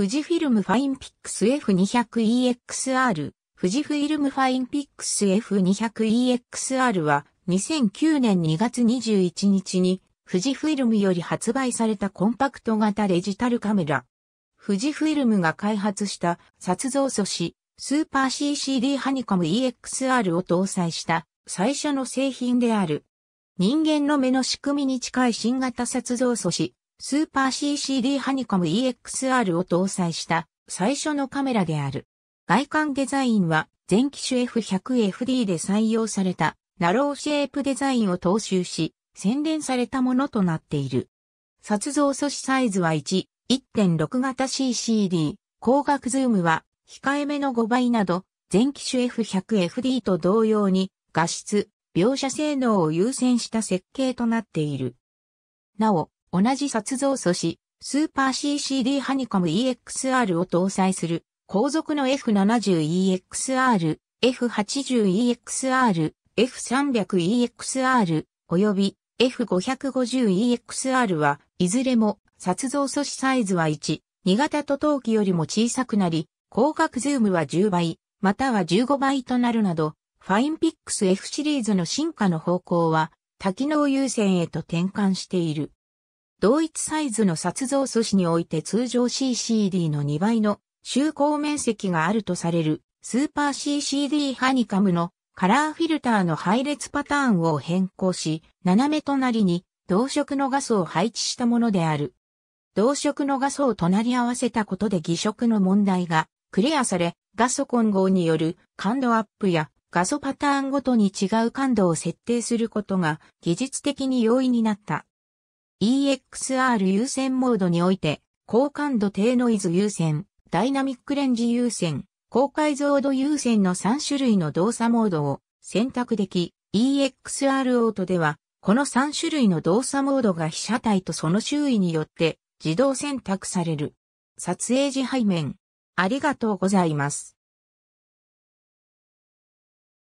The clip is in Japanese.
富士フィルムファインピックス F200EXR。富士フィルムファインピックス F200EXR は2009年2月21日に富士フィルムより発売されたコンパクト型デジタルカメラ。富士フィルムが開発した撮像素子スーパー CCD ハニカム EXR を搭載した最初の製品である。人間の目の仕組みに近い新型撮像素子スーパー CCD ハニカム EXR を搭載した最初のカメラである。外観デザインは全機種 F100FD で採用されたナローシェイプデザインを踏襲し、洗練されたものとなっている。撮像素子サイズは1、1.6型 CCD、光学ズームは控えめの5倍など、全機種 F100FD と同様に画質、描写性能を優先した設計となっている。なお、同じ殺像素子、スーパー CCD ハニカム EXR を搭載する、後続の F70EXR、F80EXR、F300EXR、及び F550EXR は、いずれも、殺像素子サイズは1、2型と陶器よりも小さくなり、光学ズームは10倍、または15倍となるなど、ファインピックス F シリーズの進化の方向は、多機能優先へと転換している。同一サイズの撮像素子において通常 CCD の2倍の周光面積があるとされるスーパー CCD ハニカムのカラーフィルターの配列パターンを変更し、斜め隣に同色の画素を配置したものである。同色の画素を隣り合わせたことで偽色の問題がクリアされ、画素混合による感度アップや画素パターンごとに違う感度を設定することが技術的に容易になった。EXR 優先モードにおいて、高感度低ノイズ優先、ダイナミックレンジ優先、高解像度優先の3種類の動作モードを選択でき、EXR オートでは、この3種類の動作モードが被写体とその周囲によって自動選択される。撮影時背面。ありがとうございます。